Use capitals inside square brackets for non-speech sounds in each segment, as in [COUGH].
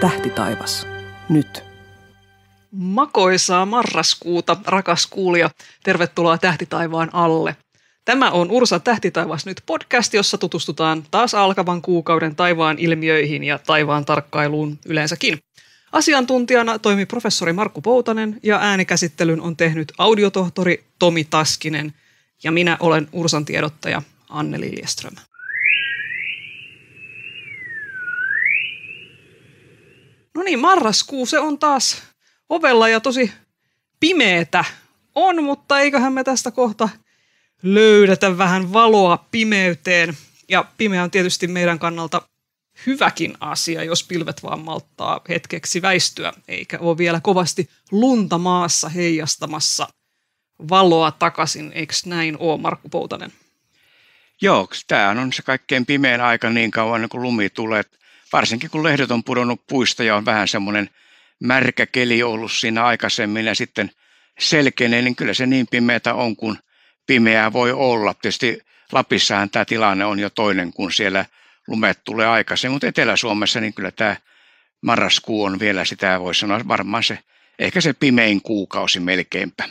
Tähti taivas. Nyt. Makoisaa marraskuuta, rakas kuulija. Tervetuloa Tähti taivaan alle. Tämä on Ursa Tähti taivas nyt podcast, jossa tutustutaan taas alkavan kuukauden taivaan ilmiöihin ja taivaan tarkkailuun yleensäkin. Asiantuntijana toimi professori Markku Poutanen ja äänikäsittelyn on tehnyt audiotohtori Tomi Taskinen. Ja minä olen Ursan tiedottaja Anne Liljeström. No niin, marraskuu se on taas ovella ja tosi pimeetä on, mutta eiköhän me tästä kohta löydetä vähän valoa pimeyteen. Ja pimeä on tietysti meidän kannalta hyväkin asia, jos pilvet vaan malttaa hetkeksi väistyä, eikä ole vielä kovasti lunta maassa heijastamassa valoa takaisin. Eikö näin ole, Markku Poutanen? Joo, tämä on se kaikkein pimein aika niin kauan, kun lumi tulee varsinkin kun lehdet on pudonnut puista ja on vähän semmoinen märkä keli ollut siinä aikaisemmin ja sitten selkeinen, niin kyllä se niin pimeätä on kuin pimeää voi olla. Tietysti Lapissahan tämä tilanne on jo toinen kuin siellä lumet tulee aikaisemmin, mutta Etelä-Suomessa niin kyllä tämä marraskuu on vielä sitä, voisi sanoa varmaan se, ehkä se pimein kuukausi melkeinpä.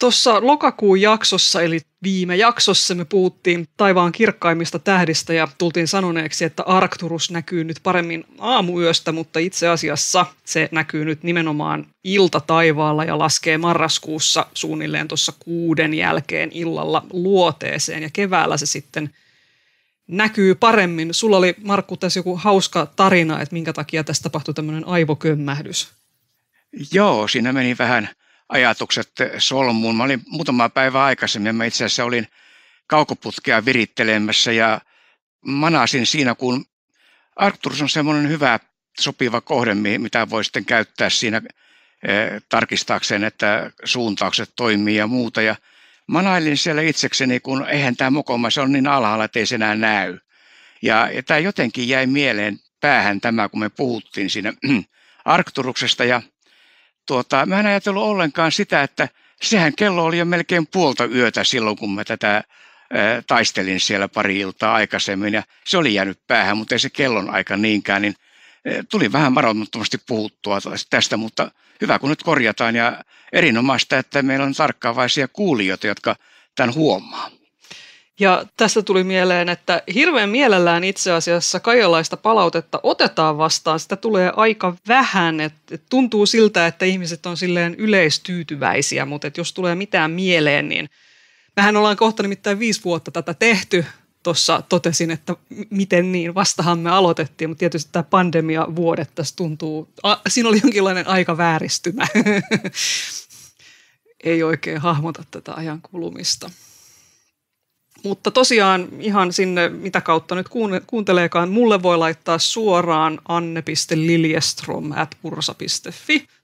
Tuossa lokakuun jaksossa, eli Viime jaksossa me puhuttiin taivaan kirkkaimmista tähdistä ja tultiin sanoneeksi, että Arcturus näkyy nyt paremmin aamuyöstä, mutta itse asiassa se näkyy nyt nimenomaan ilta taivaalla ja laskee marraskuussa suunnilleen tuossa kuuden jälkeen illalla luoteeseen ja keväällä se sitten näkyy paremmin. Sulla oli, Markku, tässä joku hauska tarina, että minkä takia tässä tapahtui tämmöinen aivokömmähdys. Joo, siinä meni vähän – ajatukset solmuun. Mä olin muutama päivä aikaisemmin, mä itse asiassa olin kaukoputkea virittelemässä ja manasin siinä, kun Arcturus on semmoinen hyvä sopiva kohde, mitä voi sitten käyttää siinä eh, tarkistaakseen, että suuntaukset toimii ja muuta. Ja manailin siellä itsekseni, kun eihän tämä mokoma, se on niin alhaalla, että ei se enää näy. Ja, ja tämä jotenkin jäi mieleen päähän tämä, kun me puhuttiin siinä Arkturuksesta [CLEARS THROAT] ja tuota, mä en ajatellut ollenkaan sitä, että sehän kello oli jo melkein puolta yötä silloin, kun mä tätä taistelin siellä pari iltaa aikaisemmin ja se oli jäänyt päähän, mutta ei se kellon aika niinkään, niin tuli vähän varoittomasti puhuttua tästä, mutta hyvä kun nyt korjataan ja erinomaista, että meillä on tarkkaavaisia kuulijoita, jotka tämän huomaa. Ja tässä tuli mieleen, että hirveän mielellään itse asiassa kaikenlaista palautetta otetaan vastaan. Sitä tulee aika vähän. Et, et tuntuu siltä, että ihmiset on silleen yleistyytyväisiä, mutta et jos tulee mitään mieleen, niin mehän ollaan kohta nimittäin viisi vuotta tätä tehty. Tuossa totesin, että miten niin, vastahan me aloitettiin, mutta tietysti tämä pandemia-vuodet tässä tuntuu, a, siinä oli jonkinlainen aika vääristymä. [LAUGHS] Ei oikein hahmota tätä ajan kulumista. Mutta tosiaan ihan sinne, mitä kautta nyt kuunteleekaan, mulle voi laittaa suoraan anne.liljeström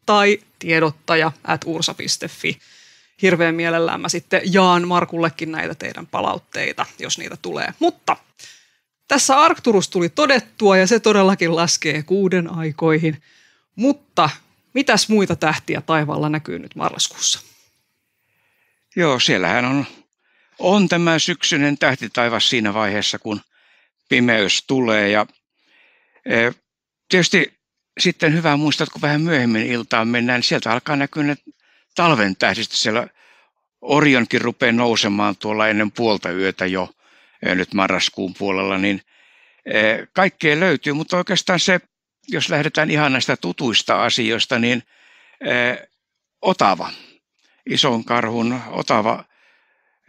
tai tiedottaja at ursa.fi. Hirveän mielellään mä sitten jaan Markullekin näitä teidän palautteita, jos niitä tulee. Mutta tässä Arcturus tuli todettua ja se todellakin laskee kuuden aikoihin. Mutta mitäs muita tähtiä taivaalla näkyy nyt marraskuussa? Joo, siellähän on on tämä syksyinen tähtitaivas siinä vaiheessa, kun pimeys tulee. Ja e, tietysti sitten hyvä muistaa, että kun vähän myöhemmin iltaan mennään, niin sieltä alkaa näkyä ne talven tähdistä. Siellä Orionkin rupeaa nousemaan tuolla ennen puolta yötä jo e, nyt marraskuun puolella, niin e, kaikkea löytyy, mutta oikeastaan se, jos lähdetään ihan näistä tutuista asioista, niin Otava, ison karhun Otava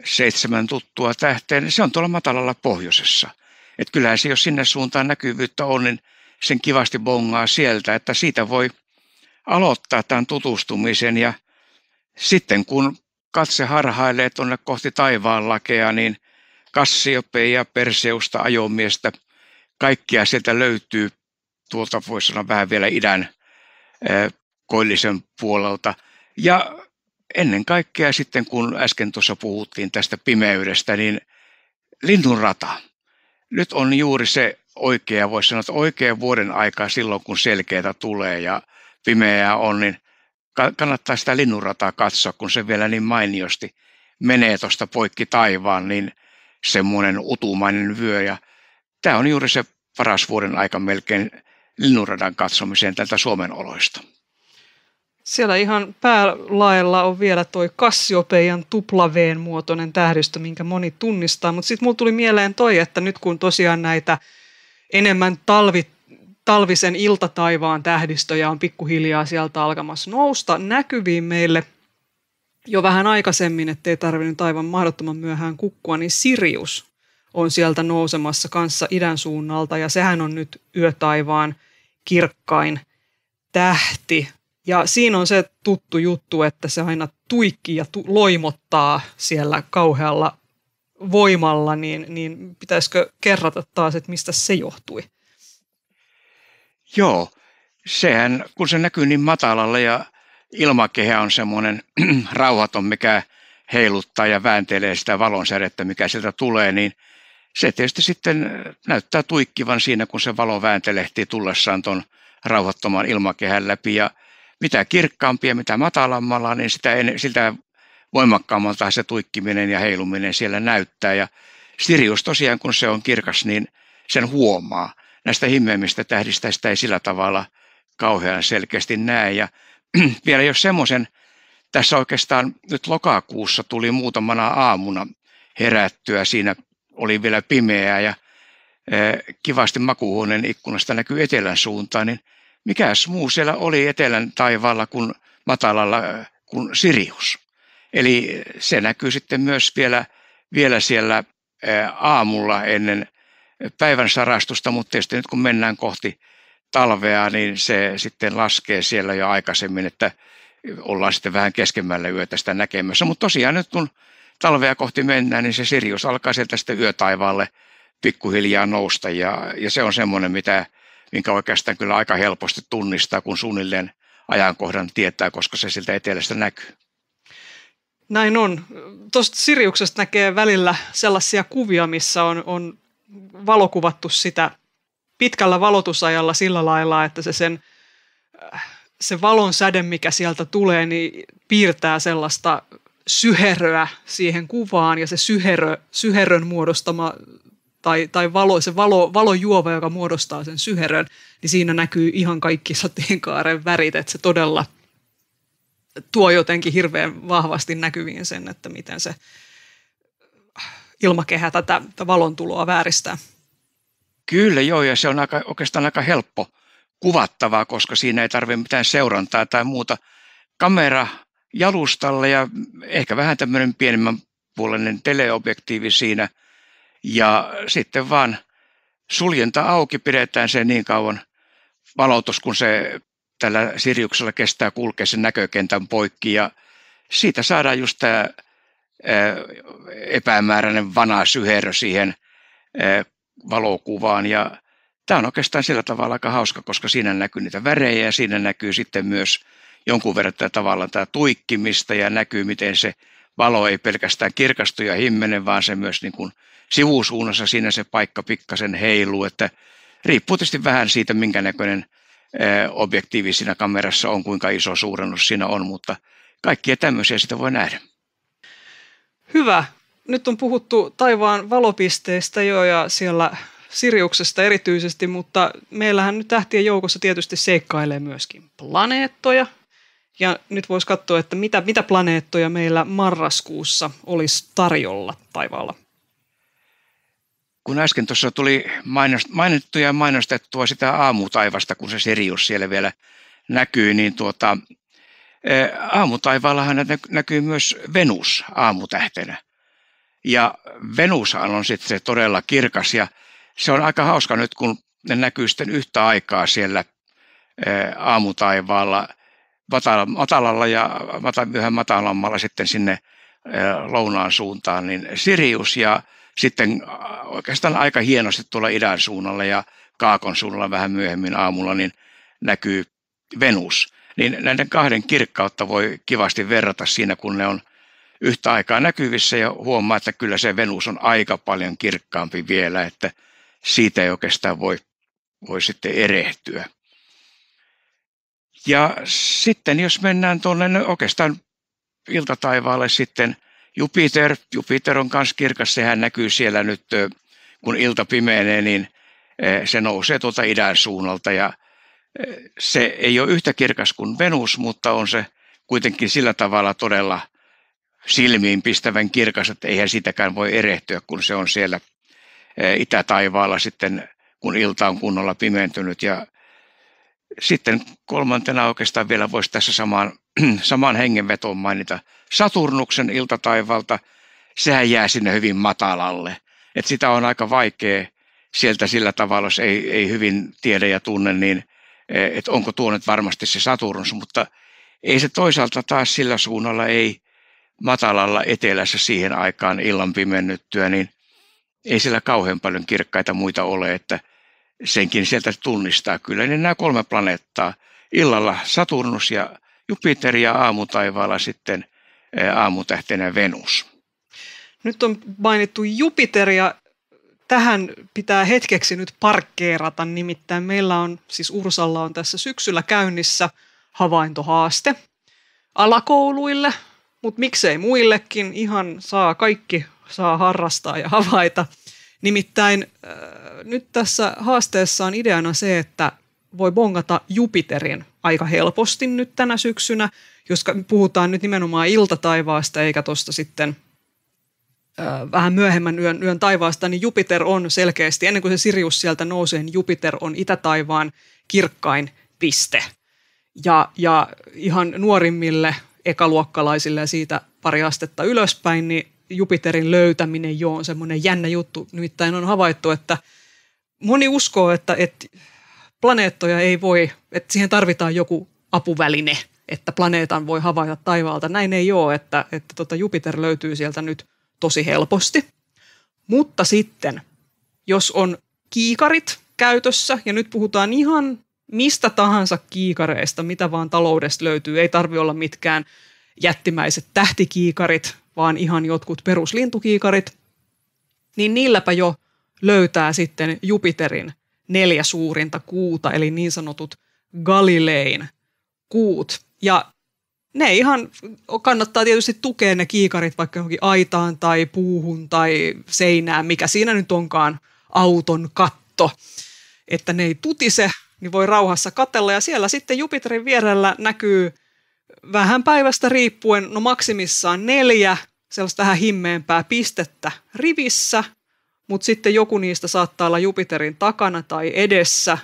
seitsemän tuttua tähteen, niin se on tuolla matalalla pohjoisessa. Että kyllähän se, jos sinne suuntaan näkyvyyttä on, niin sen kivasti bongaa sieltä, että siitä voi aloittaa tämän tutustumisen ja sitten kun katse harhailee tuonne kohti taivaan lakea, niin Kassiopeia, Perseusta, ajomiestä, kaikkia sieltä löytyy tuolta voisi sanoa vähän vielä idän koillisen puolelta. Ja ennen kaikkea sitten, kun äsken tuossa puhuttiin tästä pimeydestä, niin linnunrata. Nyt on juuri se oikea, voisi sanoa, että oikea vuoden aika silloin, kun selkeätä tulee ja pimeää on, niin kannattaa sitä linnunrataa katsoa, kun se vielä niin mainiosti menee tuosta poikki taivaan, niin semmoinen utumainen vyö. Ja tämä on juuri se paras vuoden aika melkein linnunradan katsomiseen tältä Suomen oloista. Siellä ihan päälaella on vielä toi Kassiopeian tuplaveen muotoinen tähdistö, minkä moni tunnistaa. Mutta sitten mulla tuli mieleen toi, että nyt kun tosiaan näitä enemmän talvit talvisen iltataivaan tähdistöjä on pikkuhiljaa sieltä alkamassa nousta näkyviin meille jo vähän aikaisemmin, ettei tarvinnut aivan mahdottoman myöhään kukkua, niin Sirius on sieltä nousemassa kanssa idän suunnalta ja sehän on nyt yötaivaan kirkkain tähti. Ja siinä on se tuttu juttu, että se aina tuikki ja tu- loimottaa siellä kauhealla voimalla, niin, niin pitäisikö kerrata taas, että mistä se johtui? Joo, sehän kun se näkyy niin matalalla ja ilmakehä on semmoinen [CLEARS THROAT] rauhaton, mikä heiluttaa ja vääntelee sitä valonsädettä, mikä sieltä tulee, niin se tietysti sitten näyttää tuikkivan siinä, kun se valo vääntelehtii tullessaan tuon rauhattoman ilmakehän läpi ja mitä kirkkaampia, mitä matalammalla, niin sitä en, siltä voimakkaammalta se tuikkiminen ja heiluminen siellä näyttää. Ja Sirius tosiaan, kun se on kirkas, niin sen huomaa. Näistä himmeimmistä tähdistä sitä ei sillä tavalla kauhean selkeästi näe. Ja [CLEARS THROAT] vielä jos semmoisen tässä oikeastaan nyt lokakuussa tuli muutamana aamuna herättyä. Siinä oli vielä pimeää ja eh, kivasti makuuhuoneen ikkunasta näkyy etelän suuntaan, niin mikäs muu siellä oli etelän taivaalla kuin matalalla äh, kuin Sirius. Eli äh, se näkyy sitten myös vielä, vielä siellä äh, aamulla ennen päivän sarastusta, mutta tietysti nyt kun mennään kohti talvea, niin se sitten laskee siellä jo aikaisemmin, että ollaan sitten vähän keskemmällä yötä sitä näkemässä. Mutta tosiaan nyt kun talvea kohti mennään, niin se Sirius alkaa sieltä sitten yötaivaalle pikkuhiljaa nousta ja, ja se on semmoinen, mitä minkä oikeastaan kyllä aika helposti tunnistaa, kun suunnilleen ajankohdan tietää, koska se siltä etelästä näkyy. Näin on. Tuosta Siriuksesta näkee välillä sellaisia kuvia, missä on, on valokuvattu sitä pitkällä valotusajalla sillä lailla, että se sen äh, se valon säde, mikä sieltä tulee, niin piirtää sellaista syheröä siihen kuvaan ja se syherö, syherön muodostama tai, tai valo, se valo, valojuova, joka muodostaa sen syherön, niin siinä näkyy ihan kaikki sateenkaaren värit, että se todella tuo jotenkin hirveän vahvasti näkyviin sen, että miten se ilmakehä tätä, tätä valon tuloa vääristää. Kyllä joo, ja se on aika, oikeastaan aika helppo kuvattavaa, koska siinä ei tarvitse mitään seurantaa tai muuta. Kamera jalustalle ja ehkä vähän tämmöinen pienemmän puolinen teleobjektiivi siinä – ja sitten vaan suljenta auki, pidetään se niin kauan valotus, kun se tällä Sirjuksella kestää kulkea sen näkökentän poikki. Ja siitä saadaan just tämä epämääräinen vana syherö siihen valokuvaan. Ja tämä on oikeastaan sillä tavalla aika hauska, koska siinä näkyy niitä värejä ja siinä näkyy sitten myös jonkun verran tätä tavalla tämä tuikkimista ja näkyy, miten se valo ei pelkästään kirkastu ja himmene, vaan se myös niin kuin sivusuunnassa siinä se paikka pikkasen heiluu, että riippuu tietysti vähän siitä, minkä näköinen objektiivi siinä kamerassa on, kuinka iso suurennus siinä on, mutta kaikkia tämmöisiä sitä voi nähdä. Hyvä. Nyt on puhuttu taivaan valopisteistä jo ja siellä Siriuksesta erityisesti, mutta meillähän nyt tähtien joukossa tietysti seikkailee myöskin planeettoja, ja nyt voisi katsoa, että mitä, mitä planeettoja meillä marraskuussa olisi tarjolla taivaalla. Kun äsken tuossa tuli mainittu ja mainostettua sitä aamutaivasta, kun se Sirius siellä vielä näkyy, niin tuota, e, aamutaivaallahan näkyy myös Venus aamutähtenä. Ja Venushan on sitten se todella kirkas ja se on aika hauska nyt, kun ne näkyy sitten yhtä aikaa siellä e, aamutaivaalla – matalalla ja vähän matalammalla sitten sinne lounaan suuntaan, niin Sirius ja sitten oikeastaan aika hienosti tuolla idän suunnalla ja Kaakon suunnalla vähän myöhemmin aamulla niin näkyy Venus. Niin näiden kahden kirkkautta voi kivasti verrata siinä, kun ne on yhtä aikaa näkyvissä ja huomaa, että kyllä se Venus on aika paljon kirkkaampi vielä, että siitä ei oikeastaan voi, voi sitten erehtyä. Ja sitten jos mennään tuonne no oikeastaan iltataivaalle sitten Jupiter. Jupiter on myös kirkas, sehän näkyy siellä nyt, kun ilta pimeenee, niin se nousee tuolta idän suunnalta ja se ei ole yhtä kirkas kuin Venus, mutta on se kuitenkin sillä tavalla todella silmiin pistävän kirkas, että eihän sitäkään voi erehtyä, kun se on siellä itätaivaalla sitten, kun ilta on kunnolla pimentynyt ja sitten kolmantena oikeastaan vielä voisi tässä samaan, [CLEARS THROAT] samaan hengenvetoon mainita Saturnuksen iltataivalta. Sehän jää sinne hyvin matalalle. Et sitä on aika vaikea sieltä sillä tavalla, jos ei, ei hyvin tiedä ja tunne, niin eh, et onko tuo nyt varmasti se Saturnus, mutta ei se toisaalta taas sillä suunnalla ei matalalla etelässä siihen aikaan illan pimennyttyä, niin ei sillä kauhean paljon kirkkaita muita ole, että senkin sieltä tunnistaa kyllä, niin nämä kolme planeettaa, illalla Saturnus ja Jupiter ja aamutaivaalla sitten eh, aamutähtenä Venus. Nyt on mainittu Jupiter ja tähän pitää hetkeksi nyt parkkeerata, nimittäin meillä on, siis Ursalla on tässä syksyllä käynnissä havaintohaaste alakouluille, mutta miksei muillekin, ihan saa kaikki saa harrastaa ja [LAUGHS] havaita – Nimittäin äh, nyt tässä haasteessa on ideana se, että voi bongata Jupiterin aika helposti nyt tänä syksynä, jos puhutaan nyt nimenomaan iltataivaasta eikä tuosta sitten äh, vähän myöhemmän yön, yön taivaasta, niin Jupiter on selkeästi, ennen kuin se Sirius sieltä nousee, niin Jupiter on itätaivaan kirkkain piste. Ja, ja ihan nuorimmille ekaluokkalaisille ja siitä pari astetta ylöspäin, niin Jupiterin löytäminen jo on semmoinen jännä juttu. Nimittäin on havaittu, että moni uskoo, että, että planeettoja ei voi, että siihen tarvitaan joku apuväline, että planeetan voi havaita taivaalta. Näin ei ole, että, että tota Jupiter löytyy sieltä nyt tosi helposti. Mutta sitten, jos on kiikarit käytössä, ja nyt puhutaan ihan mistä tahansa kiikareista, mitä vaan taloudesta löytyy, ei tarvi olla mitkään jättimäiset tähtikiikarit, vaan ihan jotkut peruslintukiikarit, niin niilläpä jo löytää sitten Jupiterin neljä suurinta kuuta, eli niin sanotut Galilein kuut. Ja ne ihan kannattaa tietysti tukea ne kiikarit vaikka johonkin aitaan tai puuhun tai seinään, mikä siinä nyt onkaan auton katto. Että ne ei tutise, niin voi rauhassa katella. Ja siellä sitten Jupiterin vierellä näkyy vähän päivästä riippuen, no maksimissaan neljä sellaista vähän himmeämpää pistettä rivissä, mutta sitten joku niistä saattaa olla Jupiterin takana tai edessä,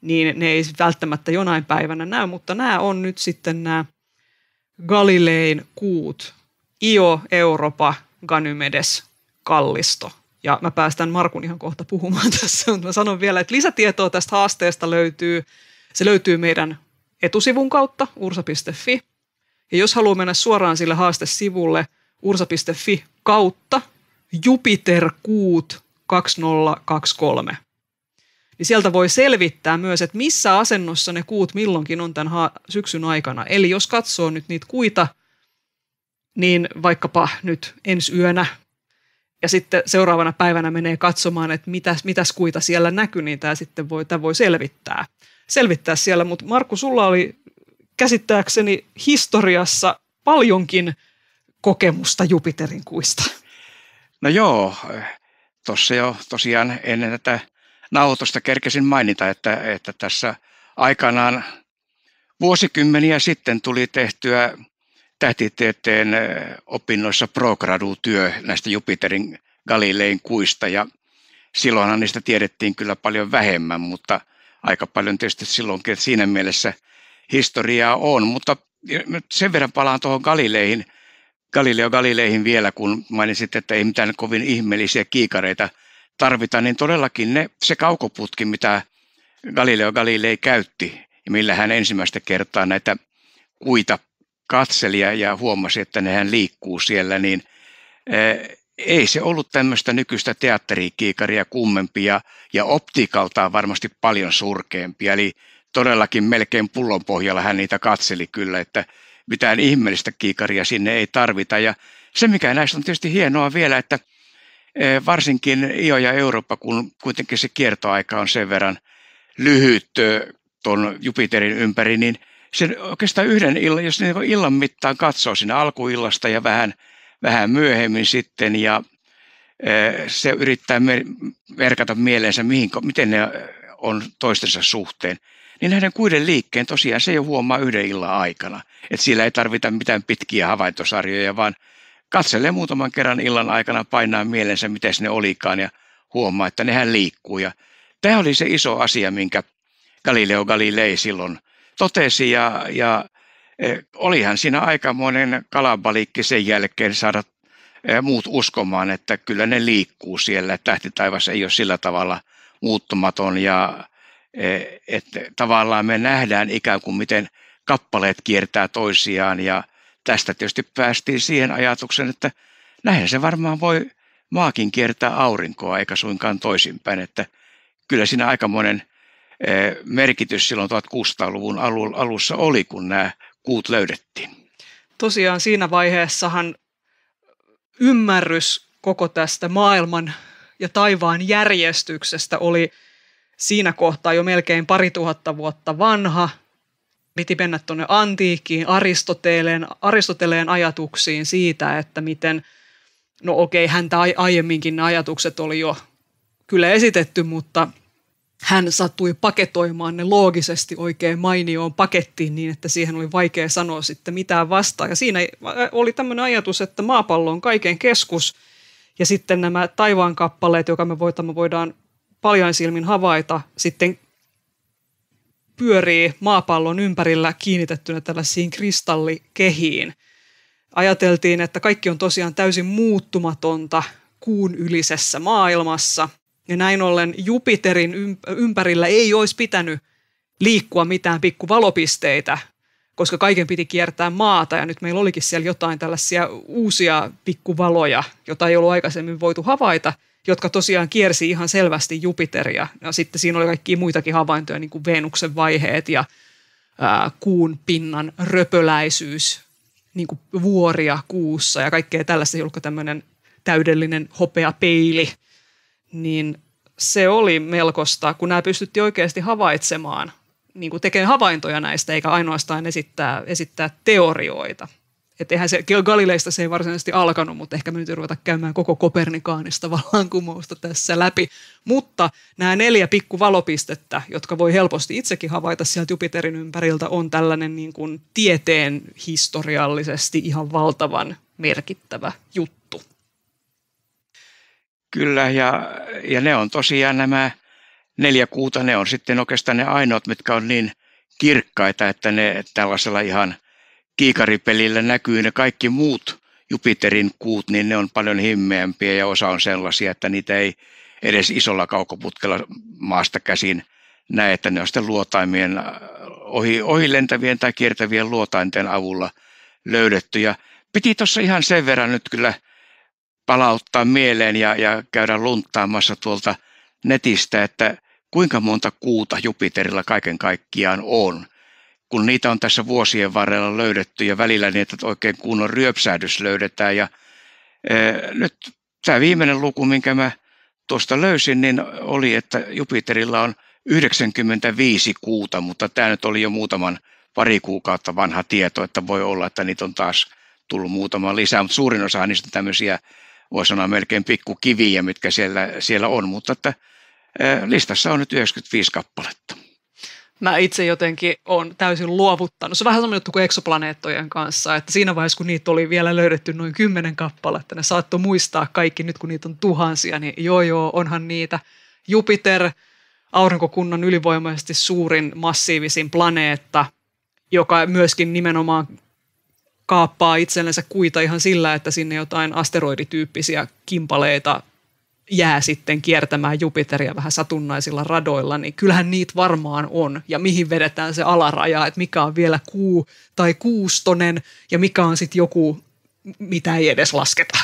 niin ne ei välttämättä jonain päivänä näy, mutta nämä on nyt sitten nämä Galilein kuut, Io, Europa, Ganymedes, Kallisto. Ja mä päästän Markun ihan kohta puhumaan [LAUGHS] tässä, mutta mä sanon vielä, että lisätietoa tästä haasteesta löytyy. Se löytyy meidän etusivun kautta ursa.fi. Ja jos haluaa mennä suoraan sille haastesivulle ursa.fi kautta Jupiterkuut 2023, niin sieltä voi selvittää myös, että missä asennossa ne kuut milloinkin on tämän syksyn aikana. Eli jos katsoo nyt niitä kuita, niin vaikkapa nyt ensi yönä ja sitten seuraavana päivänä menee katsomaan, että mitäs, mitäs kuita siellä näkyy, niin tämä sitten voi, tämä voi selvittää selvittää siellä. Mutta Markku, sulla oli käsittääkseni historiassa paljonkin kokemusta Jupiterin kuista. No joo, tuossa jo tosiaan ennen tätä nauhoitusta kerkesin mainita, että, että tässä aikanaan vuosikymmeniä sitten tuli tehtyä tähtitieteen eh, opinnoissa progradu-työ näistä Jupiterin Galilein kuista ja silloinhan niistä tiedettiin kyllä paljon vähemmän, mutta aika paljon tietysti silloinkin, että siinä mielessä historiaa on. Mutta sen verran palaan tuohon Galileihin, Galileo Galileihin vielä, kun mainitsit, että ei mitään kovin ihmeellisiä kiikareita tarvita, niin todellakin ne, se kaukoputki, mitä Galileo Galilei käytti, ja millä hän ensimmäistä kertaa näitä kuita katseli ja huomasi, että nehän liikkuu siellä, niin eh, ei se ollut tämmöistä nykyistä teatterikiikaria kummempia ja, ja optiikaltaan varmasti paljon surkeampi. Eli todellakin melkein pullon pohjalla hän niitä katseli kyllä, että mitään ihmeellistä kiikaria sinne ei tarvita. Ja se, mikä näistä on tietysti hienoa vielä, että e, varsinkin IO ja Eurooppa, kun kuitenkin se kiertoaika on sen verran lyhyt e, tuon Jupiterin ympäri, niin sen oikeastaan yhden illan, jos niin illan mittaan katsoo sinne alkuillasta ja vähän – vähän myöhemmin sitten ja se yrittää merkata mieleensä, mihin, miten ne on toistensa suhteen, niin näiden kuiden liikkeen tosiaan se jo huomaa yhden illan aikana. Että siellä ei tarvita mitään pitkiä havaintosarjoja, vaan katselee muutaman kerran illan aikana, painaa mielensä, miten ne olikaan ja huomaa, että nehän liikkuu. Ja tämä oli se iso asia, minkä Galileo Galilei silloin totesi ja, ja Eh, olihan siinä aikamoinen kalabalikki sen jälkeen saada eh, muut uskomaan, että kyllä ne liikkuu siellä. Tähti tähtitaivas ei ole sillä tavalla muuttumaton ja eh, että tavallaan me nähdään ikään kuin miten kappaleet kiertää toisiaan ja tästä tietysti päästiin siihen ajatukseen, että näin se varmaan voi maakin kiertää aurinkoa eikä suinkaan toisinpäin, että kyllä siinä aikamoinen merkitys silloin 1600-luvun alussa oli, kun nämä kuut löydettiin. Tosiaan siinä vaiheessahan ymmärrys koko tästä maailman ja taivaan järjestyksestä oli siinä kohtaa jo melkein pari tuhatta vuotta vanha. Piti mennä tuonne antiikkiin, Aristoteleen, Aristoteleen ajatuksiin siitä, että miten, no okei, häntä aiemminkin ne ajatukset oli jo kyllä esitetty, mutta hän sattui paketoimaan ne loogisesti oikein mainioon pakettiin niin, että siihen oli vaikea sanoa sitten mitään vastaa Ja siinä oli tämmöinen ajatus, että maapallo on kaiken keskus ja sitten nämä taivaan kappaleet, joka me voidaan paljon silmin havaita, sitten pyörii maapallon ympärillä kiinnitettynä tällaisiin kristallikehiin. Ajateltiin, että kaikki on tosiaan täysin muuttumatonta kuun ylisessä maailmassa – ja näin ollen Jupiterin ympärillä ei olisi pitänyt liikkua mitään pikkuvalopisteitä, koska kaiken piti kiertää maata ja nyt meillä olikin siellä jotain tällaisia uusia pikkuvaloja, jota ei ollut aikaisemmin voitu havaita, jotka tosiaan kiersi ihan selvästi Jupiteria. Ja sitten siinä oli kaikki muitakin havaintoja, niin kuin Venuksen vaiheet ja ää, kuun pinnan röpöläisyys, niin kuin vuoria kuussa ja kaikkea tällaista, jolloin tämmöinen täydellinen hopea peili – niin se oli melkoista, kun nämä pystyttiin oikeasti havaitsemaan, niin kuin tekemään havaintoja näistä, eikä ainoastaan esittää, esittää teorioita. Että eihän se, Galileista se ei varsinaisesti alkanut, mutta ehkä me nyt ruveta käymään koko Kopernikaanista vallankumousta tässä läpi. Mutta nämä neljä pikku valopistettä, jotka voi helposti itsekin havaita sieltä Jupiterin ympäriltä, on tällainen niin kuin tieteen historiallisesti ihan valtavan merkittävä juttu Kyllä, ja, ja ne on tosiaan nämä neljä kuuta, ne on sitten oikeastaan ne ainoat, mitkä on niin kirkkaita, että ne tällaisella ihan kiikaripelillä näkyy ne kaikki muut Jupiterin kuut, niin ne on paljon himmeämpiä ja osa on sellaisia, että niitä ei edes isolla kaukoputkella maasta käsin näe, että ne on sitten luotaimien ohi, ohi lentävien tai kiertävien luotainten avulla löydetty. Ja piti tuossa ihan sen verran nyt kyllä – palauttaa mieleen ja, ja käydä lunttaamassa tuolta netistä, että kuinka monta kuuta Jupiterilla kaiken kaikkiaan on, kun niitä on tässä vuosien varrella löydetty ja välillä niin, että oikein kunnon ryöpsähdys löydetään. Ja, e, nyt tämä viimeinen luku, minkä mä tuosta löysin, niin oli, että Jupiterilla on 95 kuuta, mutta tämä nyt oli jo muutaman pari kuukautta vanha tieto, että voi olla, että niitä on taas tullut muutama lisää, mutta suurin osa niistä tämmöisiä voi sanoa melkein pikkukiviä, mitkä siellä, siellä on, mutta että listassa on nyt 95 kappaletta. Mä itse jotenkin on täysin luovuttanut. Se on vähän sama juttu kuin eksoplaneettojen kanssa, että siinä vaiheessa kun niitä oli vielä löydetty noin kymmenen kappaletta, ne saattoi muistaa kaikki nyt kun niitä on tuhansia, niin joo joo, onhan niitä. Jupiter, aurinkokunnan ylivoimaisesti suurin massiivisin planeetta, joka myöskin nimenomaan kaappaa itsellensä kuita ihan sillä, että sinne jotain asteroidityyppisiä kimpaleita jää sitten kiertämään Jupiteria vähän satunnaisilla radoilla, niin kyllähän niitä varmaan on. Ja mihin vedetään se alaraja, että mikä on vielä kuu tai kuustonen ja mikä on sitten joku, mitä ei edes lasketa.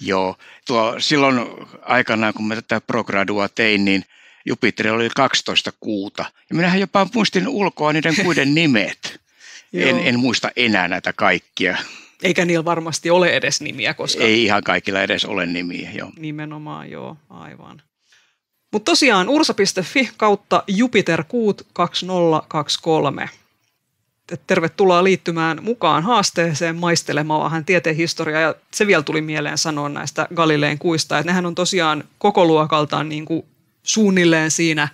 Joo, tuo silloin aikanaan, kun mä tätä progradua tein, niin Jupiter oli 12 kuuta. Ja minähän jopa muistin ulkoa niiden kuiden nimet. En, en muista enää näitä kaikkia. Eikä niillä varmasti ole edes nimiä, koska... Ei ihan kaikilla edes ole nimiä, joo. Nimenomaan, joo, aivan. Mutta tosiaan ursa.fi kautta Jupiter 2023. Tervetuloa liittymään mukaan haasteeseen maistelemaan vähän tieteen historiaa. Ja se vielä tuli mieleen sanoa näistä Galileen kuista, että nehän on tosiaan koko luokaltaan niin kuin suunnilleen siinä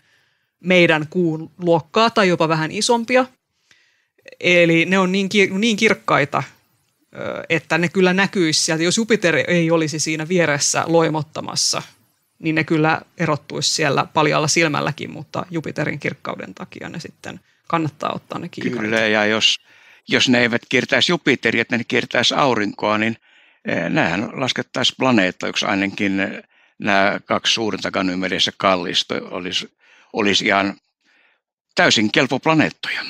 meidän kuun luokkaa tai jopa vähän isompia – Eli ne on niin, kir- niin kirkkaita, että ne kyllä näkyisi sieltä. Jos Jupiter ei olisi siinä vieressä loimottamassa, niin ne kyllä erottuisi siellä paljalla silmälläkin, mutta Jupiterin kirkkauden takia ne sitten kannattaa ottaa ne kiikarit. Kyllä, ja jos, jos ne eivät kiertäisi Jupiteria, että ne kiertäisi aurinkoa, niin e, näähän laskettaisiin planeettaiksi ainakin e, nämä kaksi suurinta Ganymedessä kallista olisi, olisi ihan täysin kelpo planeettoja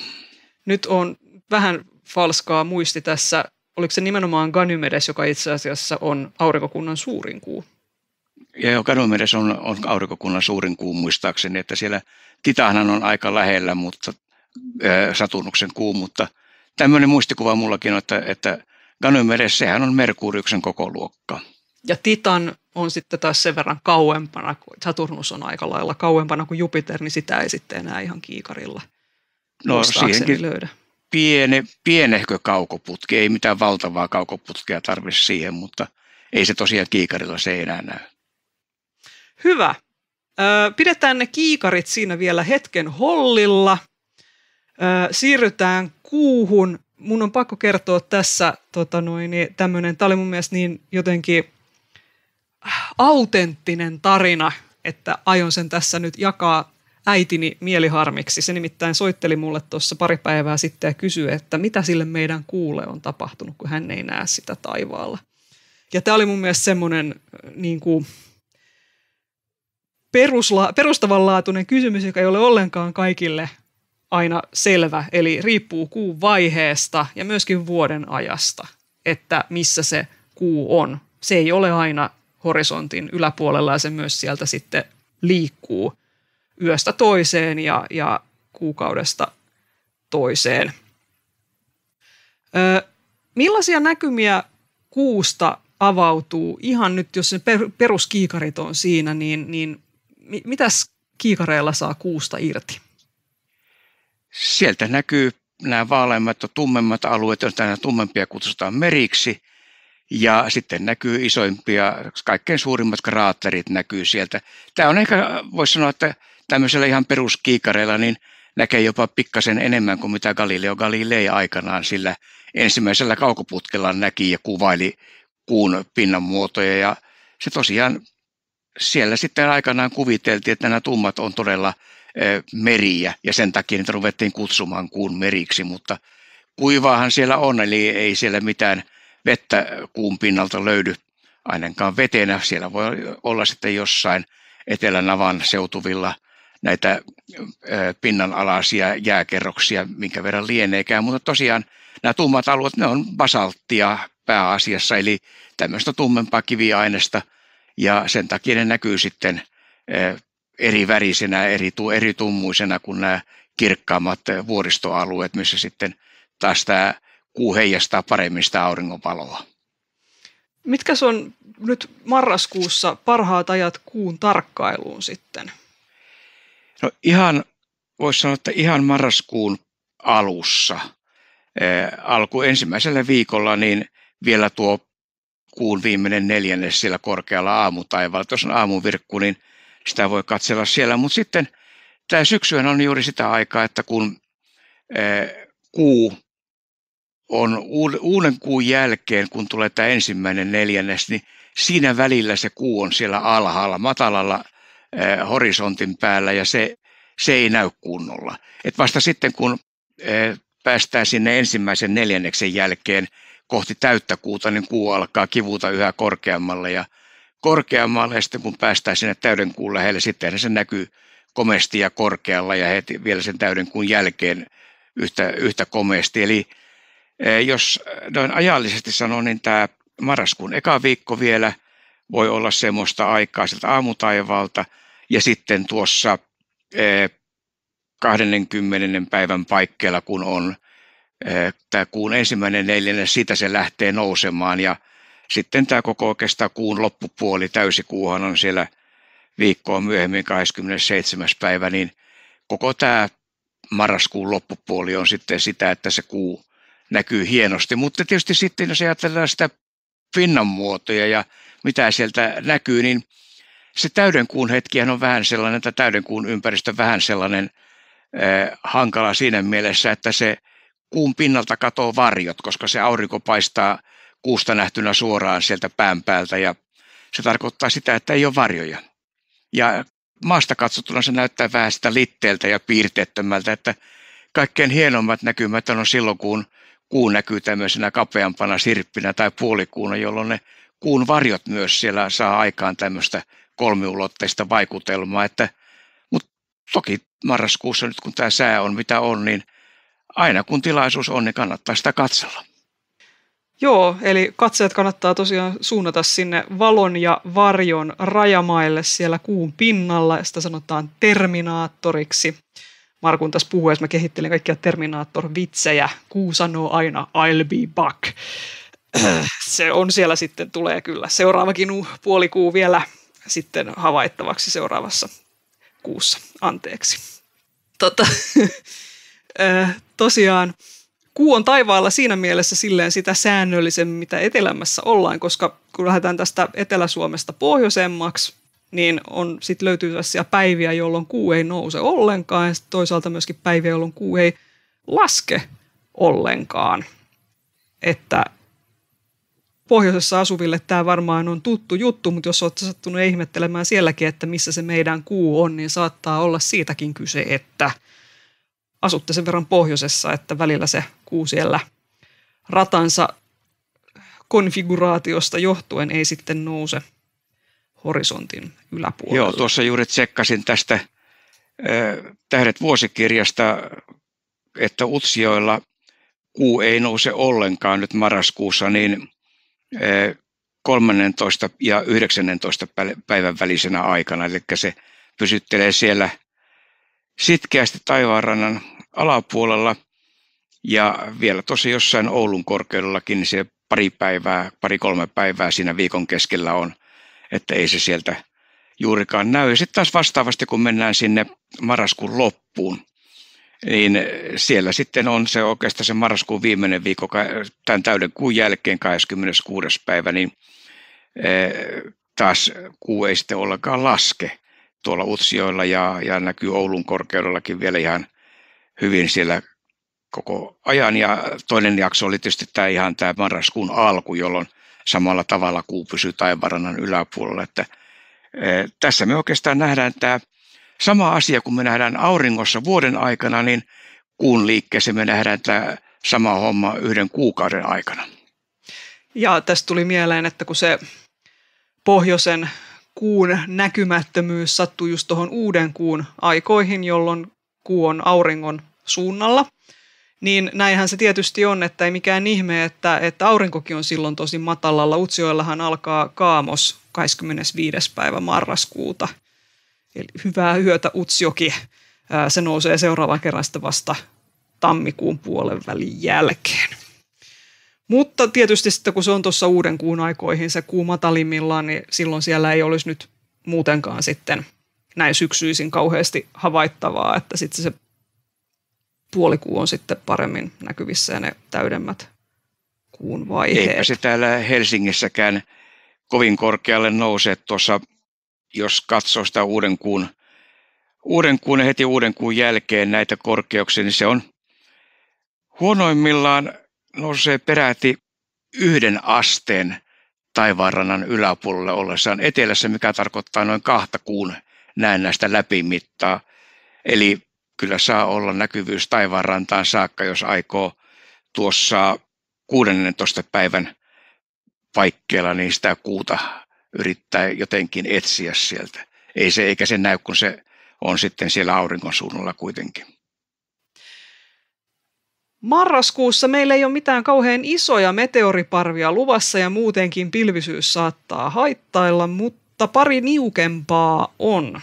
nyt on vähän falskaa muisti tässä. Oliko se nimenomaan Ganymedes, joka itse asiassa on aurinkokunnan suurin kuu? Ja joo, Ganymedes on, on aurinkokunnan suurin kuu muistaakseni, että siellä Titanhan on aika lähellä, mutta äh, Saturnuksen kuu, mutta tämmöinen muistikuva mullakin on, että, että Ganymedes, sehän on Merkuriuksen koko luokka. Ja Titan on sitten taas sen verran kauempana, Saturnus on aika lailla kauempana kuin Jupiter, niin sitä ei sitten enää ihan kiikarilla – No siihenkin löydä? Piene, pienehkö kaukoputki, ei mitään valtavaa kaukoputkea tarvitse siihen, mutta ei se tosiaan kiikarilla se ei enää näy. Hyvä. Pidetään ne kiikarit siinä vielä hetken hollilla. Siirrytään kuuhun. Mun on pakko kertoa tässä tota noin, tämmöinen, tämä oli mun mielestä niin jotenkin autenttinen tarina, että aion sen tässä nyt jakaa äitini mieliharmiksi. Se nimittäin soitteli mulle tuossa pari päivää sitten ja kysyi, että mitä sille meidän kuule on tapahtunut, kun hän ei näe sitä taivaalla. Ja tämä oli mun mielestä semmoinen äh, niin kuin perusla, perustavanlaatuinen kysymys, joka ei ole ollenkaan kaikille aina selvä. Eli riippuu kuun vaiheesta ja myöskin vuoden ajasta, että missä se kuu on. Se ei ole aina horisontin yläpuolella ja se myös sieltä sitten liikkuu yöstä toiseen ja, ja kuukaudesta toiseen. Ö, millaisia näkymiä kuusta avautuu ihan nyt, jos se peruskiikarit on siinä, niin, niin mitäs kiikareilla saa kuusta irti? Sieltä näkyy nämä vaaleimmat ja tummemmat alueet, joita nämä tummempia kutsutaan meriksi. Ja sitten näkyy isoimpia, kaikkein suurimmat kraatterit näkyy sieltä. Tämä on ehkä, voisi sanoa, että tämmöisellä ihan peruskiikareilla niin näkee jopa pikkasen enemmän kuin mitä Galileo Galilei aikanaan sillä ensimmäisellä kaukoputkella näki ja kuvaili kuun pinnan muotoja. Ja se tosiaan siellä sitten aikanaan kuviteltiin, että nämä tummat on todella meriä ja sen takia niitä ruvettiin kutsumaan kuun meriksi, mutta kuivaahan siellä on, eli ei siellä mitään vettä kuun pinnalta löydy ainakaan vetenä. Siellä voi olla sitten jossain Etelänavan seutuvilla – näitä pinnanalaisia jääkerroksia, minkä verran lieneekään, mutta tosiaan nämä tummat alueet, ne on basalttia pääasiassa, eli tämmöistä tummempaa kiviainesta, ja sen takia ne näkyy sitten eri värisenä, eri, eri tummuisena kuin nämä kirkkaammat vuoristoalueet, missä sitten taas tämä kuu heijastaa paremmin sitä auringonvaloa. Mitkä on nyt marraskuussa parhaat ajat kuun tarkkailuun sitten? No ihan, voisi sanoa, että ihan marraskuun alussa, eh, alku ensimmäisellä viikolla, niin vielä tuo kuun viimeinen neljännes siellä korkealla aamutaivaalla, jos on aamuvirkku, niin sitä voi katsella siellä. Mutta sitten tämä syksyhän on juuri sitä aikaa, että kun eh, kuu on uuden kuun jälkeen, kun tulee tämä ensimmäinen neljännes, niin siinä välillä se kuu on siellä alhaalla, matalalla – Eh, horisontin päällä ja se, se ei näy kunnolla. Et vasta sitten kun eh, päästään sinne ensimmäisen neljänneksen jälkeen kohti täyttä kuuta, niin kuu alkaa kivuta yhä korkeammalle ja korkeammalle ja sitten kun päästään sinne täyden kuun lähelle, sitten se näkyy komesti ja korkealla ja heti vielä sen täyden kuun jälkeen yhtä, yhtä komesti. Eli eh, jos noin ajallisesti sanon, niin tämä marraskuun eka viikko vielä – voi olla semmoista aikaa sieltä aamutaivalta ja sitten tuossa 20 e, päivän paikkeilla, kun on e, tämä kuun ensimmäinen neljännes, siitä se lähtee nousemaan ja sitten tämä koko oikeastaan kuun loppupuoli, täysikuuhan on siellä viikkoa myöhemmin 27. päivä, niin koko tämä marraskuun loppupuoli on sitten sitä, että se kuu näkyy hienosti. Mutta tietysti sitten, jos ajatellaan sitä pinnan muotoja ja mitä sieltä näkyy, niin se täydenkuun hetkihän on vähän sellainen, että täydenkuun ympäristö vähän sellainen eh, hankala siinä mielessä, että se kuun pinnalta katoaa varjot, koska se aurinko paistaa kuusta nähtynä suoraan sieltä pään päältä ja se tarkoittaa sitä, että ei ole varjoja. Ja maasta katsottuna se näyttää vähän sitä litteeltä ja piirteettömältä, että kaikkein hienommat näkymät on silloin, kun kuu näkyy tämmöisenä kapeampana sirppinä tai puolikuuna, jolloin ne kuun varjot myös siellä saa aikaan tämmöistä kolmiulotteista vaikutelmaa, että mutta toki marraskuussa nyt kun tämä sää on mitä on, niin aina kun tilaisuus on, niin kannattaa sitä katsella. Joo, eli katseet kannattaa tosiaan suunnata sinne valon ja varjon rajamaille siellä kuun pinnalla, ja sitä sanotaan terminaattoriksi. Markun tässä puhuessa mä kehittelin kaikkia terminaattorvitsejä. vitsejä Kuu sanoo aina, I'll be back. [CLEARS THROAT] se on siellä sitten, tulee kyllä seuraavakin puolikuu vielä sitten havaittavaksi seuraavassa kuussa. Anteeksi. Tota, [LAUGHS] tosiaan kuu on taivaalla siinä mielessä silleen sitä säännöllisen, mitä etelämässä ollaan, koska kun lähdetään tästä Etelä-Suomesta pohjoisemmaksi, niin on, sit löytyy sellaisia päiviä, jolloin kuu ei nouse ollenkaan, ja toisaalta myöskin päiviä, jolloin kuu ei laske ollenkaan. Että pohjoisessa asuville tämä varmaan on tuttu juttu, mutta jos olette sattunut ihmettelemään sielläkin, että missä se meidän kuu on, niin saattaa olla siitäkin kyse, että asutte sen verran pohjoisessa, että välillä se kuu siellä ratansa konfiguraatiosta johtuen ei sitten nouse horisontin yläpuolelle. Joo, tuossa juuri tsekkasin tästä äh, Tähdet vuosikirjasta, että utsioilla kuu ei nouse ollenkaan nyt marraskuussa, niin 13 ja 19 päivän välisenä aikana, eli se pysyttelee siellä sitkeästi taivaanrannan alapuolella ja vielä tosi jossain Oulun korkeudellakin se pari päivää, pari-kolme päivää siinä viikon keskellä on, että ei se sieltä juurikaan näy. Ja sitten taas vastaavasti, kun mennään sinne marraskuun loppuun, niin eh, siellä sitten on se oikeastaan se marraskuun viimeinen viikko, tämän täyden kuun jälkeen 26. päivä, niin eh, taas kuu ei sitten ollenkaan laske tuolla Utsioilla ja, ja näkyy Oulun korkeudellakin vielä ihan hyvin siellä koko ajan. Ja toinen jakso oli tietysti tämä ihan tämä marraskuun alku, jolloin samalla tavalla kuu pysyy taivarannan yläpuolella. Että, e, tässä me oikeastaan nähdään tämä Sama asia, kun me nähdään auringossa vuoden aikana, niin kuun liikkeessä me nähdään tämä sama homma yhden kuukauden aikana. Ja tästä tuli mieleen, että kun se pohjoisen kuun näkymättömyys sattuu just tuohon uuden kuun aikoihin, jolloin kuu on auringon suunnalla, niin näinhän se tietysti on, että ei mikään ihme, että, että aurinkokin on silloin tosi matalalla. Utsioillahan alkaa kaamos 25. päivä marraskuuta – Eli hyvää yötä Utsjoki. Se nousee seuraavan kerran sitten vasta tammikuun puolen välin jälkeen. Mutta tietysti sitten kun se on tuossa uuden kuun aikoihin se kuu matalimmillaan, niin silloin siellä ei olisi nyt muutenkaan sitten näin syksyisin kauheasti havaittavaa, että sitten se puolikuu on sitten paremmin näkyvissä ja ne täydemmät kuun vaiheet. Eipä se täällä Helsingissäkään kovin korkealle nouse. Tuossa jos katsoo sitä uuden kuun, uuden kuun ja heti uuden kuun jälkeen näitä korkeuksia, niin se on huonoimmillaan nousee peräti yhden asteen taivaanrannan yläpuolelle ollessaan etelässä, mikä tarkoittaa noin kahta kuun näistä läpimittaa. Eli kyllä saa olla näkyvyys taivaanrantaan saakka, jos aikoo tuossa 16. päivän paikkeilla, niin sitä kuuta yrittää jotenkin etsiä sieltä. Ei se, eikä se näy, kun se on sitten siellä auringon suunnalla kuitenkin. Marraskuussa meillä ei ole mitään kauhean isoja meteoriparvia luvassa ja muutenkin pilvisyys saattaa haittailla, mutta pari niukempaa on.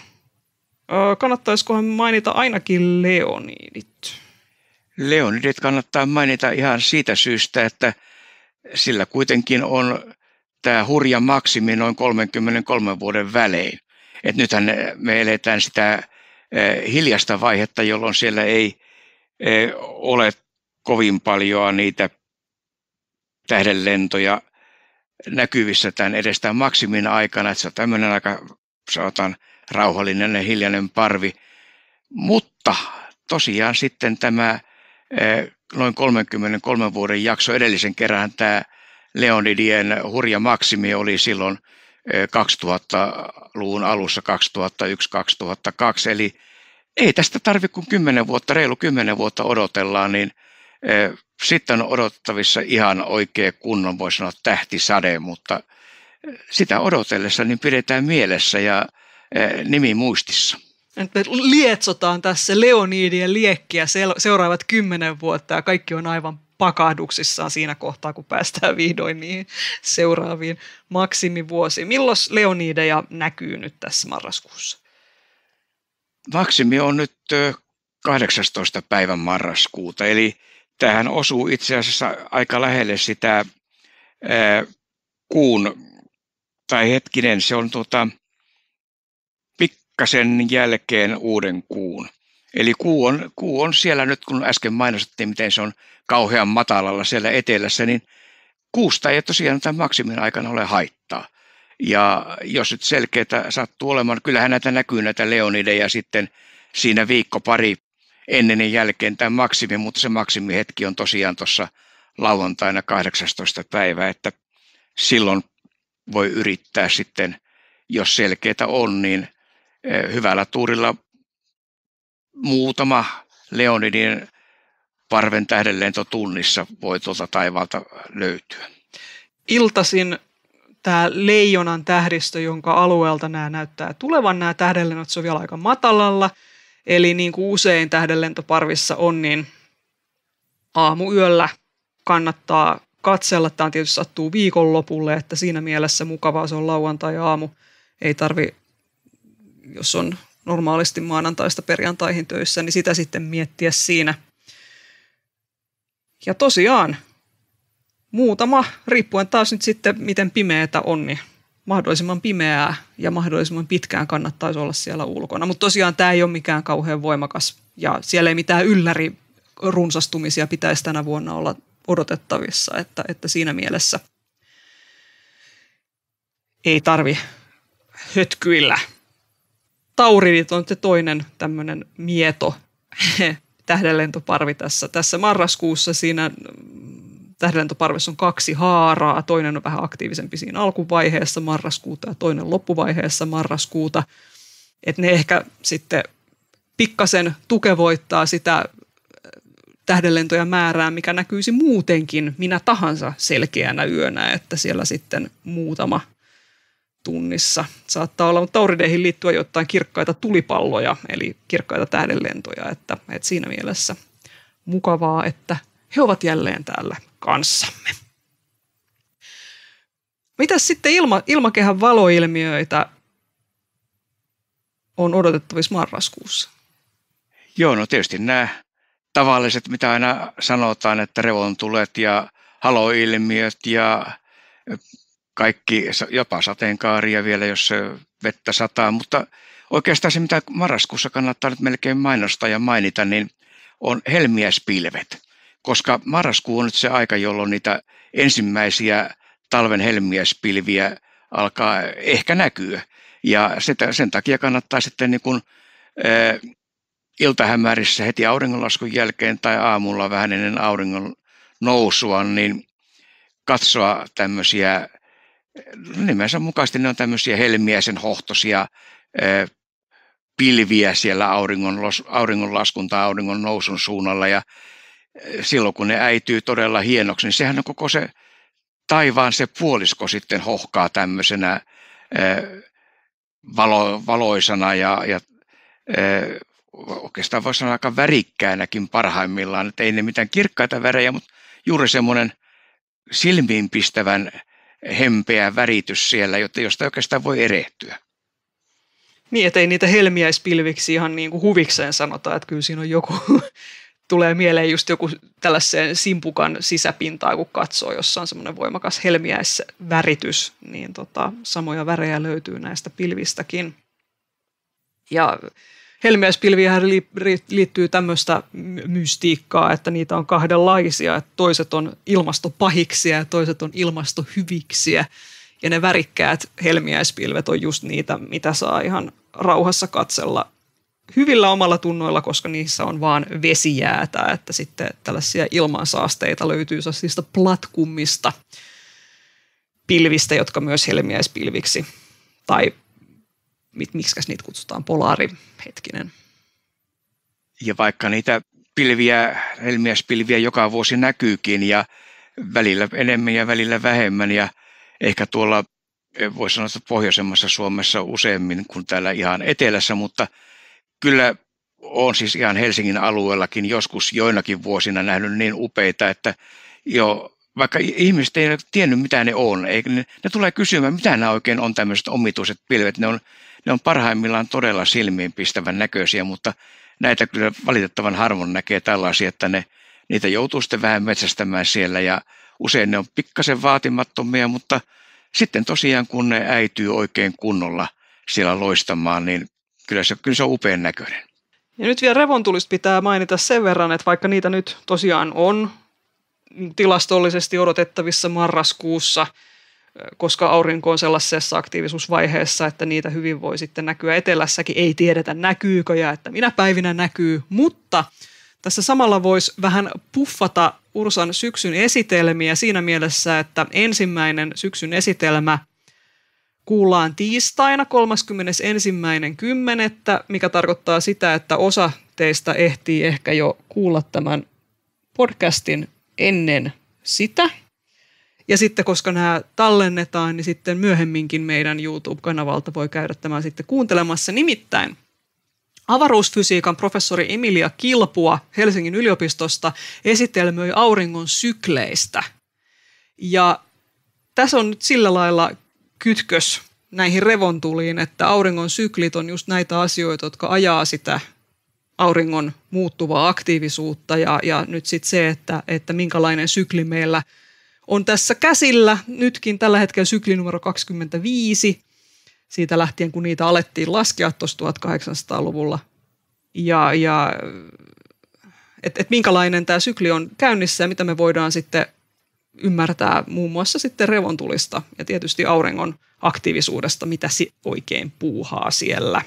Öö, kannattaisikohan mainita ainakin leonidit? Leonidit kannattaa mainita ihan siitä syystä, että sillä kuitenkin on tämä hurja maksimi noin 33 vuoden välein. Et nythän eh, me eletään sitä eh, hiljasta vaihetta, jolloin siellä ei eh, ole kovin paljon niitä tähdenlentoja näkyvissä tämän edestä maksimin aikana, että se on tämmöinen aika, sanotaan, rauhallinen ja hiljainen parvi. Mutta tosiaan sitten tämä noin 33 vuoden jakso edellisen kerran tämä Leonidien hurja maksimi oli silloin 2000-luvun alussa 2001-2002, eli ei tästä tarvi kuin 10 vuotta, reilu 10 vuotta odotellaan, niin sitten on odottavissa ihan oikea kunnon, voisi sanoa tähtisade, mutta sitä odotellessa niin pidetään mielessä ja nimi muistissa. Me lietsotaan tässä Leonidien liekkiä seuraavat kymmenen vuotta ja kaikki on aivan pakahduksissaan siinä kohtaa, kun päästään [LAUGHS] vihdoin niihin seuraaviin maksimivuosiin. Milloin Leonideja näkyy nyt tässä marraskuussa? Maksimi on nyt 18. päivän marraskuuta, eli tähän osuu itse asiassa aika lähelle sitä kuun, tai hetkinen, se on tuota, pikkasen jälkeen uuden kuun. Eli kuu on, kuu on siellä nyt, kun äsken mainostettiin, miten se on kauhean matalalla siellä etelässä, niin kuusta ei tosiaan tämän maksimin aikana ole haittaa. Ja jos nyt selkeätä sattuu olemaan, kyllähän näitä näkyy näitä leonideja sitten siinä viikko pari ennen ja jälkeen tämän maksimi, mutta se maksimihetki on tosiaan tuossa lauantaina 18. päivä, että silloin voi yrittää sitten, jos selkeitä on, niin eh, hyvällä tuurilla muutama Leonidin parven tunnissa voi tuolta taivaalta löytyä. Iltasin tämä leijonan tähdistö, jonka alueelta nämä näyttää tulevan, nämä tähdenlennot, se on vielä aika matalalla. Eli niin kuin usein tähdenlentoparvissa on, niin aamuyöllä kannattaa katsella. Tämä tietysti sattuu viikonlopulle, että siinä mielessä mukavaa se on lauantai-aamu. Ei tarvi, jos on normaalisti maanantaista perjantaihin töissä, niin sitä sitten miettiä siinä – ja tosiaan muutama, riippuen taas nyt sitten miten pimeätä on, niin mahdollisimman pimeää ja mahdollisimman pitkään kannattaisi olla siellä ulkona. Mutta tosiaan tämä ei ole mikään kauhean voimakas ja siellä ei mitään ylläri runsastumisia pitäisi tänä vuonna olla odotettavissa, että, että siinä mielessä ei tarvi hötkyillä. Tauridit on se toinen tämmöinen mieto, [LAUGHS] tähdenlentoparvi tässä, tässä marraskuussa. Siinä mm, tähdenlentoparvessa on kaksi haaraa, toinen on vähän aktiivisempi siinä alkuvaiheessa marraskuuta ja toinen loppuvaiheessa marraskuuta. Et ne ehkä sitten pikkasen tukevoittaa sitä äh, tähdenlentoja määrää, mikä näkyisi muutenkin minä tahansa selkeänä yönä, että siellä sitten muutama tunnissa. Saattaa olla taurideihin liittyy jotain kirkkaita tulipalloja, eli kirkkaita tähdenlentoja, että, että siinä mielessä mukavaa, että he ovat jälleen täällä kanssamme. Mitäs sitten ilma, ilmakehän valoilmiöitä on odotettavissa marraskuussa? Joo, no tietysti nämä tavalliset, mitä aina sanotaan, että revontulet ja haloilmiöt ja kaikki, jopa sateenkaaria vielä, jos vettä sataa, mutta oikeastaan se, mitä marraskuussa kannattaa nyt melkein mainostaa ja mainita, niin on helmiäspilvet, koska marraskuu on nyt se aika, jolloin niitä ensimmäisiä talven helmiäspilviä alkaa ehkä näkyä. Ja sen takia kannattaa sitten niin kuin, iltahämärissä heti auringonlaskun jälkeen tai aamulla vähän ennen auringon nousua, niin katsoa tämmöisiä nimensä mukaisesti ne on tämmöisiä sen hohtosia pilviä siellä auringon, laskun tai auringon nousun suunnalla ja silloin kun ne äityy todella hienoksi, niin sehän on koko se taivaan se puolisko sitten hohkaa tämmöisenä valo, valoisana ja, ja oikeastaan voisi sanoa aika värikkäänäkin parhaimmillaan, että ei ne mitään kirkkaita värejä, mutta juuri semmoinen silmiinpistävän hempeä väritys siellä, josta oikeastaan voi erehtyä. Niin, ettei niitä helmiäispilviksi ihan niin kuin huvikseen sanota, että kyllä siinä on joku, [LAUGHS] tulee mieleen just joku tällaiseen simpukan sisäpintaa, kun katsoo, jossa on semmoinen voimakas helmiäisväritys, niin tota, samoja värejä löytyy näistä pilvistäkin. Ja helmiäispilviähän liittyy tämmöistä mystiikkaa, että niitä on kahdenlaisia, että toiset on ilmastopahiksia ja toiset on ilmastohyviksiä. Ja ne värikkäät helmiäispilvet on just niitä, mitä saa ihan rauhassa katsella hyvillä omalla tunnoilla, koska niissä on vaan vesijäätä, että sitten tällaisia ilmansaasteita löytyy sellaisista platkummista pilvistä, jotka myös helmiäispilviksi tai mit, miksi niitä kutsutaan, polaari hetkinen. Ja vaikka niitä pilviä, helmiäspilviä joka vuosi näkyykin ja välillä enemmän ja välillä vähemmän ja ehkä tuolla eh, voi sanoa, että pohjoisemmassa Suomessa useammin kuin täällä ihan etelässä, mutta kyllä on siis ihan Helsingin alueellakin joskus joinakin vuosina nähnyt niin upeita, että jo vaikka ihmiset ei ole tiennyt, mitä ne on, ne, ne tulee kysymään, mitä nämä oikein on tämmöiset omituiset pilvet. Ne on ne on parhaimmillaan todella silmiinpistävän näköisiä, mutta näitä kyllä valitettavan harvoin näkee tällaisia, että ne, niitä joutuu sitten vähän metsästämään siellä ja usein ne on pikkasen vaatimattomia, mutta sitten tosiaan kun ne äityy oikein kunnolla siellä loistamaan, niin kyllä se, kyllä se on upean näköinen. Ja nyt vielä revontulista pitää mainita sen verran, että vaikka niitä nyt tosiaan on tilastollisesti odotettavissa marraskuussa – koska aurinko on sellaisessa aktiivisuusvaiheessa, että niitä hyvin voi sitten näkyä etelässäkin. Ei tiedetä näkyykö ja että minä päivinä näkyy, mutta tässä samalla voisi vähän puffata Ursan syksyn esitelmiä siinä mielessä, että ensimmäinen syksyn esitelmä kuullaan tiistaina 31.10., mikä tarkoittaa sitä, että osa teistä ehtii ehkä jo kuulla tämän podcastin ennen sitä – ja sitten koska nämä tallennetaan, niin sitten myöhemminkin meidän YouTube-kanavalta voi käydä tämän sitten kuuntelemassa. Nimittäin avaruusfysiikan professori Emilia Kilpua Helsingin yliopistosta esitelmöi auringon sykleistä. Ja tässä on nyt sillä lailla kytkös näihin revontuliin, että auringon syklit on just näitä asioita, jotka ajaa sitä auringon muuttuvaa aktiivisuutta ja, ja nyt sitten se, että, että minkälainen sykli meillä – on tässä käsillä nytkin tällä hetkellä sykli numero 25 siitä lähtien, kun niitä alettiin laskea tuossa 1800-luvulla. Ja, ja että et minkälainen tämä sykli on käynnissä ja mitä me voidaan sitten ymmärtää muun muassa sitten revontulista ja tietysti auringon aktiivisuudesta, mitä si oikein puuhaa siellä.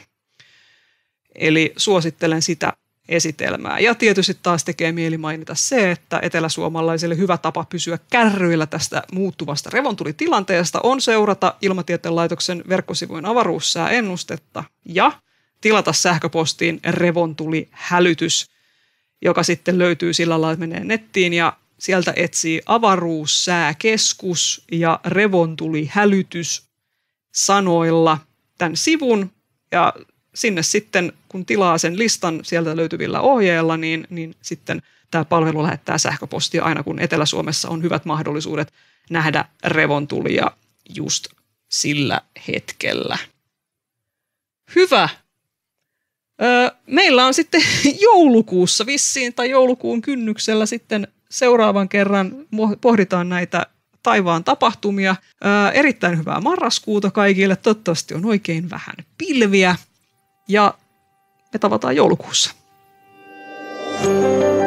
Eli suosittelen sitä esitelmää. Ja tietysti taas tekee mieli mainita se, että eteläsuomalaisille hyvä tapa pysyä kärryillä tästä muuttuvasta revontulitilanteesta on seurata Ilmatieteen laitoksen verkkosivujen avaruussää ennustetta ja tilata sähköpostiin revontulihälytys, joka sitten löytyy sillä lailla, että menee nettiin ja sieltä etsii avaruussääkeskus ja revontulihälytys sanoilla tämän sivun ja sinne sitten, kun tilaa sen listan sieltä löytyvillä ohjeilla, niin, niin sitten tämä palvelu lähettää sähköpostia aina, kun Etelä-Suomessa on hyvät mahdollisuudet nähdä revontulia just sillä hetkellä. Hyvä. Öö, meillä on sitten [LAUGHS] joulukuussa vissiin tai joulukuun kynnyksellä sitten seuraavan kerran pohditaan näitä taivaan tapahtumia. Öö, erittäin hyvää marraskuuta kaikille. Toivottavasti on oikein vähän pilviä ja me tavataan joulukuussa. thank you